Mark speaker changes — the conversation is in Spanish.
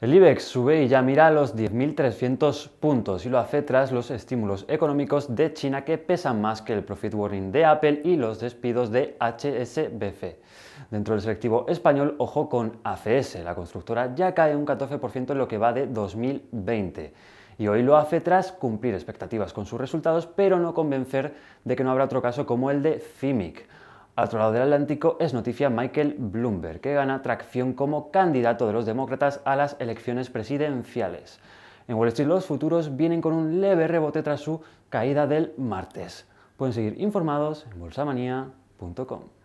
Speaker 1: El IBEX sube y ya mira los 10.300 puntos y lo hace tras los estímulos económicos de China que pesan más que el profit warning de Apple y los despidos de HSBC. Dentro del selectivo español, ojo con ACS, la constructora ya cae un 14% en lo que va de 2020 y hoy lo hace tras cumplir expectativas con sus resultados, pero no convencer de que no habrá otro caso como el de CIMIC. Al otro lado del Atlántico es noticia Michael Bloomberg, que gana tracción como candidato de los demócratas a las elecciones presidenciales. En Wall Street los futuros vienen con un leve rebote tras su caída del martes. Pueden seguir informados en bolsamanía.com.